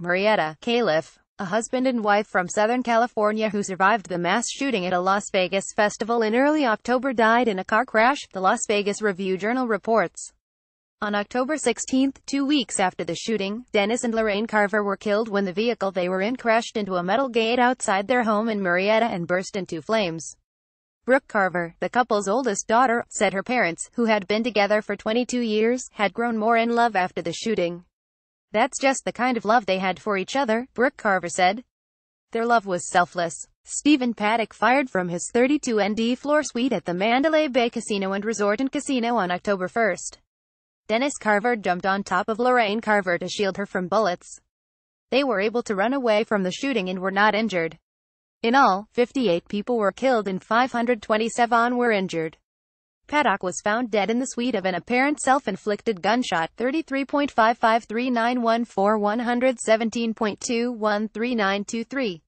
Marietta, Califf, a husband and wife from Southern California who survived the mass shooting at a Las Vegas festival in early October died in a car crash, the Las Vegas Review-Journal reports. On October 16, two weeks after the shooting, Dennis and Lorraine Carver were killed when the vehicle they were in crashed into a metal gate outside their home in Marietta and burst into flames. Brooke Carver, the couple's oldest daughter, said her parents, who had been together for 22 years, had grown more in love after the shooting. That's just the kind of love they had for each other, Brooke Carver said. Their love was selfless. Stephen Paddock fired from his 32ND floor suite at the Mandalay Bay Casino and Resort and Casino on October 1. Dennis Carver jumped on top of Lorraine Carver to shield her from bullets. They were able to run away from the shooting and were not injured. In all, 58 people were killed and 527 were injured. Paddock was found dead in the suite of an apparent self-inflicted gunshot, hundred seventeen point two one three nine two three.